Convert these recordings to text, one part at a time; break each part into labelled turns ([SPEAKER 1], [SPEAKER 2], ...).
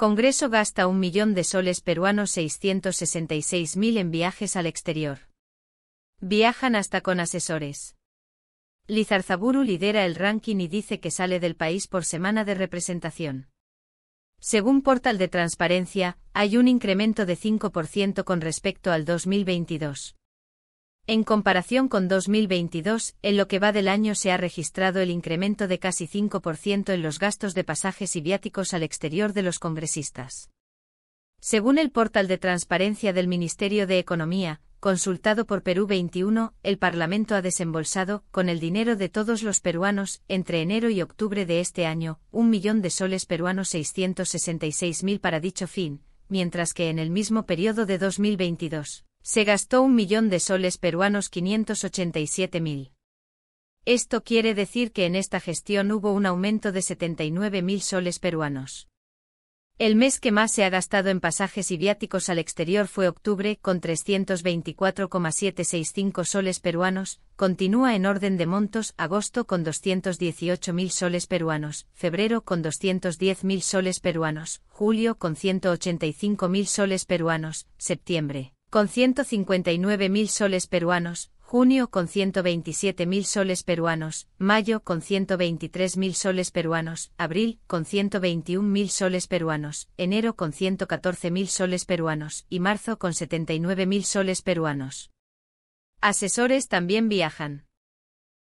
[SPEAKER 1] Congreso gasta un millón de soles peruanos 666.000 en viajes al exterior. Viajan hasta con asesores. Lizarzaburu lidera el ranking y dice que sale del país por semana de representación. Según portal de transparencia, hay un incremento de 5% con respecto al 2022. En comparación con 2022, en lo que va del año se ha registrado el incremento de casi 5% en los gastos de pasajes y viáticos al exterior de los congresistas. Según el portal de transparencia del Ministerio de Economía, consultado por Perú 21, el Parlamento ha desembolsado, con el dinero de todos los peruanos, entre enero y octubre de este año, un millón de soles peruanos mil para dicho fin, mientras que en el mismo periodo de 2022, se gastó un millón de soles peruanos 587.000. Esto quiere decir que en esta gestión hubo un aumento de 79.000 soles peruanos. El mes que más se ha gastado en pasajes y viáticos al exterior fue octubre, con 324,765 soles peruanos, continúa en orden de montos agosto con 218.000 soles peruanos, febrero con 210.000 soles peruanos, julio con 185.000 soles peruanos, septiembre con 159.000 soles peruanos, junio con 127.000 soles peruanos, mayo con 123.000 soles peruanos, abril con 121.000 soles peruanos, enero con 114.000 soles peruanos y marzo con 79.000 soles peruanos. Asesores también viajan.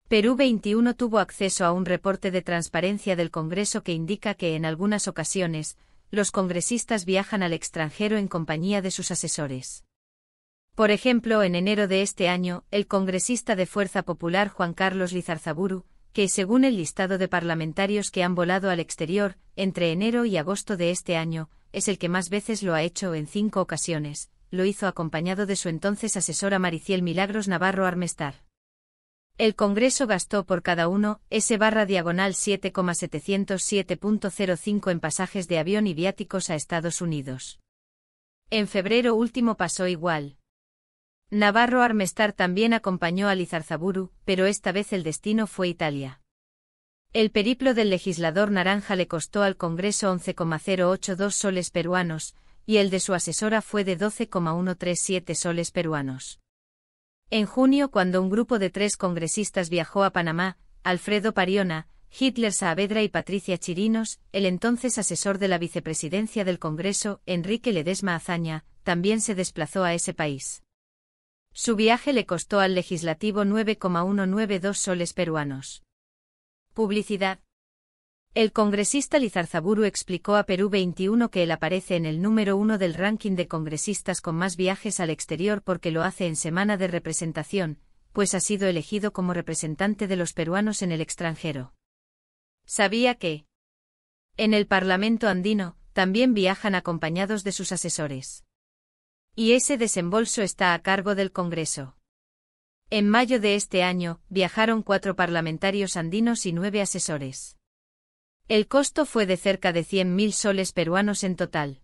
[SPEAKER 1] Perú 21 tuvo acceso a un reporte de transparencia del Congreso que indica que en algunas ocasiones, los congresistas viajan al extranjero en compañía de sus asesores. Por ejemplo, en enero de este año, el congresista de Fuerza Popular Juan Carlos Lizarzaburu, que según el listado de parlamentarios que han volado al exterior, entre enero y agosto de este año, es el que más veces lo ha hecho en cinco ocasiones, lo hizo acompañado de su entonces asesora Mariciel Milagros Navarro Armestar. El Congreso gastó por cada uno S barra diagonal 7,707.05 en pasajes de avión y viáticos a Estados Unidos. En febrero último pasó igual. Navarro Armestar también acompañó a Lizarzaburu, pero esta vez el destino fue Italia. El periplo del legislador naranja le costó al Congreso 11,082 soles peruanos, y el de su asesora fue de 12,137 soles peruanos. En junio, cuando un grupo de tres congresistas viajó a Panamá, Alfredo Pariona, Hitler Saavedra y Patricia Chirinos, el entonces asesor de la vicepresidencia del Congreso, Enrique Ledesma Azaña, también se desplazó a ese país. Su viaje le costó al legislativo 9,192 soles peruanos. Publicidad. El congresista Lizarzaburu explicó a Perú 21 que él aparece en el número uno del ranking de congresistas con más viajes al exterior porque lo hace en semana de representación, pues ha sido elegido como representante de los peruanos en el extranjero. Sabía que en el Parlamento andino también viajan acompañados de sus asesores y ese desembolso está a cargo del Congreso. En mayo de este año, viajaron cuatro parlamentarios andinos y nueve asesores. El costo fue de cerca de 100.000 soles peruanos en total.